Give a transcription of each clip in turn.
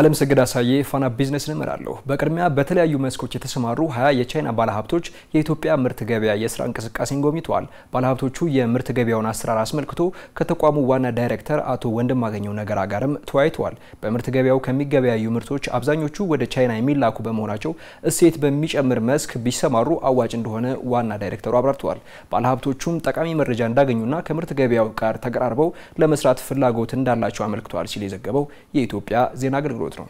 አለም ሰገድ አሳዬ ፋና ቢዝነስ እመራለሁ። በቅድሚያ በተለያዩ መስኮች የተሰማሩ ሀያ የቻይና ባለሀብቶች የኢትዮጵያ ምርት ገበያ የስራ እንቅስቃሴን ጎብኝተዋል። ባለሀብቶቹ የምርት ገበያውን አሰራር አስመልክቶ ከተቋሙ ዋና ዳይሬክተር አቶ ወንድማገኘው ነገራ ጋርም ተወያይተዋል። በምርት ገበያው ከሚገበያዩ ምርቶች አብዛኞቹ ወደ ቻይና የሚላኩ በመሆናቸው እሴት በሚጨምር መስክ ቢሰማሩ አዋጭ እንደሆነ ዋና ዳይሬክተሩ አብራርተዋል። ባለሀብቶቹም ጠቃሚ መረጃ እንዳገኙና ከምርት ገበያው ጋር ተቀራርበው ለመስራት ፍላጎት እንዳላቸው አመልክተዋል ሲል የዘገበው የኢትዮጵያ ዜና አገልግሎት otro.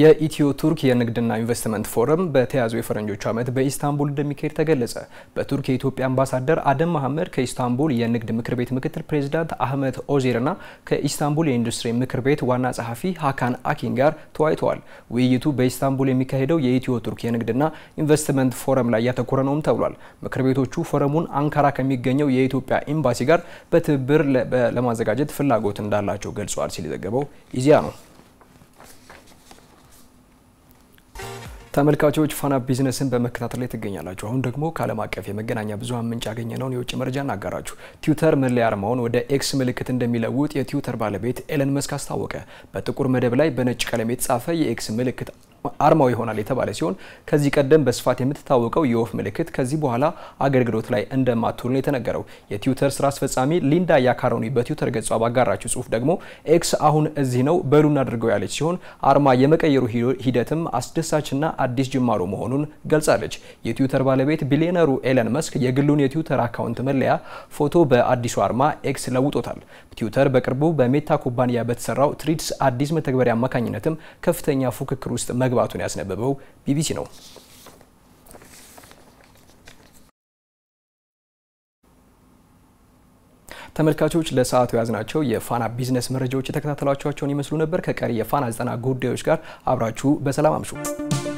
የኢትዮ ቱርክ የንግድና ኢንቨስትመንት ፎረም በተያዘው የፈረንጆቹ ዓመት በኢስታንቡል እንደሚካሄድ ተገለጸ። በቱርክ የኢትዮጵያ አምባሳደር አደም መሐመድ ከኢስታንቡል የንግድ ምክር ቤት ምክትል ፕሬዚዳንት አህመድ ኦዚርና ከኢስታንቡል የኢንዱስትሪ ምክር ቤት ዋና ጸሐፊ ሀካን አኪን ጋር ተወያይተዋል። ውይይቱ በኢስታንቡል የሚካሄደው የኢትዮ ቱርክ የንግድና ኢንቨስትመንት ፎረም ላይ ያተኮረ ነውም ተብሏል። ምክር ቤቶቹ ፎረሙን አንካራ ከሚገኘው የኢትዮጵያ ኤምባሲ ጋር በትብብር ለማዘጋጀት ፍላጎት እንዳላቸው ገልጿል ሲል የዘገበው ኢዜአ ነው። ተመልካቾች ፋና ቢዝነስን በመከታተል ላይ ትገኛላችሁ። አሁን ደግሞ ከዓለም አቀፍ የመገናኛ ብዙኃን ምንጭ ያገኘነውን የውጭ መረጃ እናጋራችሁ። ትዊተር መለያ አርማውን ወደ ኤክስ ምልክት እንደሚለውጥ የትዊተር ባለቤት ኤለን መስክ አስታወቀ። በጥቁር መደብ ላይ በነጭ ቀለም የተጻፈ የኤክስ ምልክት አርማው ይሆናል የተባለ ሲሆን ከዚህ ቀደም በስፋት የምትታወቀው የወፍ ምልክት ከዚህ በኋላ አገልግሎት ላይ እንደማትውል ነው የተነገረው። የትዊተር ስራ አስፈጻሚ ሊንዳ ያካሮኒ በትዊተር ገጿ ባጋራችው ጽሁፍ ደግሞ ኤክስ አሁን እዚህ ነው በሉን አድርገው ያለች ሲሆን አርማ የመቀየሩ ሂደትም አስደሳችና አዲስ ጅማሮ መሆኑን ገልጻለች። የትዊተር ባለቤት ቢሊዮነሩ ኤለን መስክ የግሉን የትዊተር አካውንት መለያ ፎቶ በአዲሱ አርማ ኤክስ ለውጦታል። ትዊተር በቅርቡ በሜታ ኩባንያ በተሰራው ትሪድስ አዲስ መተግበሪያ አማካኝነትም ከፍተኛ ፉክክር ውስጥ መግባ መግባቱን ያስነበበው ቢቢሲ ነው። ተመልካቾች ለሰዓቱ ያዝናቸው የፋና ቢዝነስ መረጃዎች የተከታተሏቸኋቸውን ይመስሉ ነበር። ከቀሪ የፋና ዘጠና ጉዳዮች ጋር አብራችሁ በሰላም አምሹ።